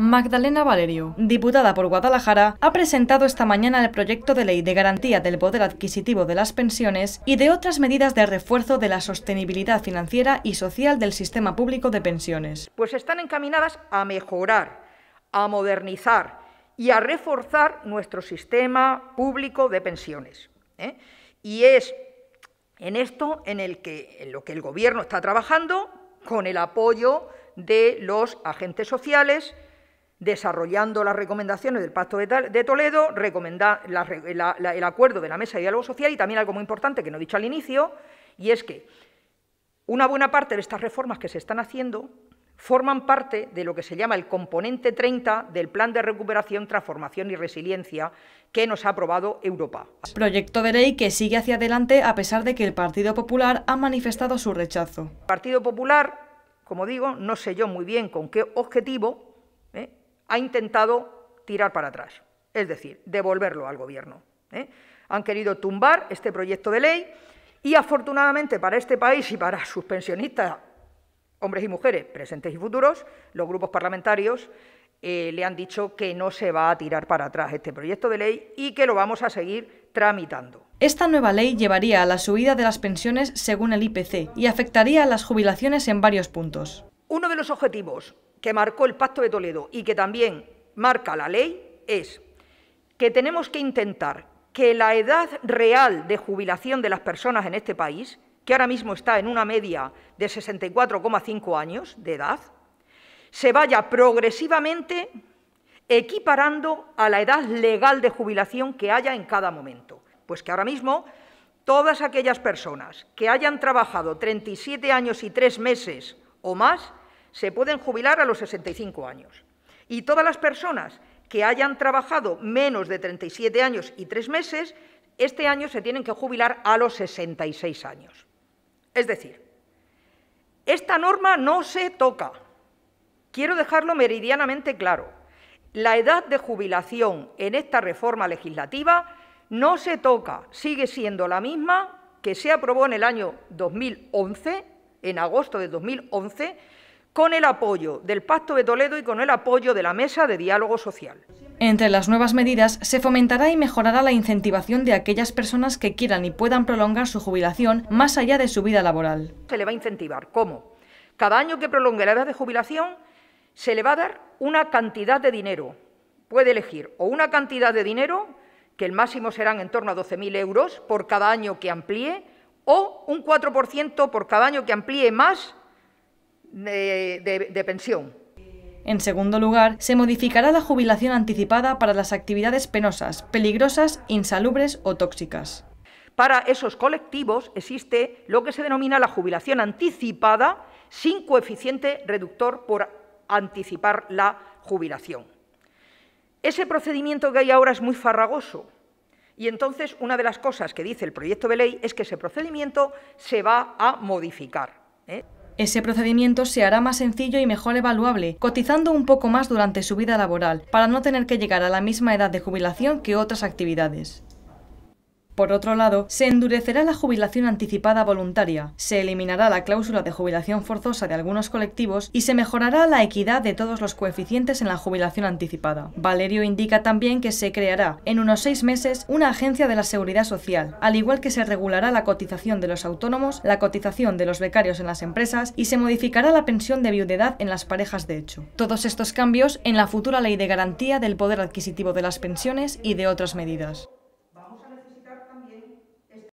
Magdalena Valerio, diputada por Guadalajara, ha presentado esta mañana el proyecto de ley de garantía del poder adquisitivo de las pensiones y de otras medidas de refuerzo de la sostenibilidad financiera y social del sistema público de pensiones. Pues están encaminadas a mejorar, a modernizar y a reforzar nuestro sistema público de pensiones. ¿eh? Y es en esto en, el que, en lo que el Gobierno está trabajando con el apoyo de los agentes sociales, desarrollando las recomendaciones del Pacto de Toledo, recomendar el acuerdo de la Mesa de Diálogo Social y también algo muy importante que no he dicho al inicio, y es que una buena parte de estas reformas que se están haciendo forman parte de lo que se llama el componente 30 del Plan de Recuperación, Transformación y Resiliencia que nos ha aprobado Europa. Proyecto de ley que sigue hacia adelante a pesar de que el Partido Popular ha manifestado su rechazo. El Partido Popular, como digo, no sé yo muy bien con qué objetivo, ha intentado tirar para atrás, es decir, devolverlo al Gobierno. ¿eh? Han querido tumbar este proyecto de ley y afortunadamente para este país y para sus pensionistas, hombres y mujeres, presentes y futuros, los grupos parlamentarios eh, le han dicho que no se va a tirar para atrás este proyecto de ley y que lo vamos a seguir tramitando. Esta nueva ley llevaría a la subida de las pensiones según el IPC y afectaría a las jubilaciones en varios puntos. Uno de los objetivos que marcó el Pacto de Toledo y que también marca la ley es que tenemos que intentar que la edad real de jubilación de las personas en este país, que ahora mismo está en una media de 64,5 años de edad, se vaya progresivamente equiparando a la edad legal de jubilación que haya en cada momento. Pues que ahora mismo todas aquellas personas que hayan trabajado 37 años y tres meses o más se pueden jubilar a los 65 años. Y todas las personas que hayan trabajado menos de 37 años y 3 meses, este año se tienen que jubilar a los 66 años. Es decir, esta norma no se toca. Quiero dejarlo meridianamente claro. La edad de jubilación en esta reforma legislativa no se toca, sigue siendo la misma que se aprobó en el año 2011, en agosto de 2011, con el apoyo del Pacto de Toledo y con el apoyo de la Mesa de Diálogo Social. Entre las nuevas medidas se fomentará y mejorará la incentivación de aquellas personas que quieran y puedan prolongar su jubilación más allá de su vida laboral. Se le va a incentivar, ¿cómo? Cada año que prolongue la edad de jubilación se le va a dar una cantidad de dinero. Puede elegir o una cantidad de dinero, que el máximo serán en torno a 12.000 euros por cada año que amplíe, o un 4% por cada año que amplíe más de, pensión. En segundo lugar, se modificará la jubilación anticipada para las actividades penosas, peligrosas, insalubres o tóxicas. Para esos colectivos existe lo que se denomina la jubilación anticipada sin coeficiente reductor por anticipar la jubilación. Ese procedimiento que hay ahora es muy farragoso y entonces una de las cosas que dice el proyecto de ley es que ese procedimiento se va a modificar. ¿eh? Ese procedimiento se hará más sencillo y mejor evaluable, cotizando un poco más durante su vida laboral, para no tener que llegar a la misma edad de jubilación que otras actividades. Por otro lado, se endurecerá la jubilación anticipada voluntaria, se eliminará la cláusula de jubilación forzosa de algunos colectivos y se mejorará la equidad de todos los coeficientes en la jubilación anticipada. Valerio indica también que se creará, en unos seis meses, una agencia de la seguridad social, al igual que se regulará la cotización de los autónomos, la cotización de los becarios en las empresas y se modificará la pensión de viudedad en las parejas de hecho. Todos estos cambios en la futura ley de garantía del poder adquisitivo de las pensiones y de otras medidas.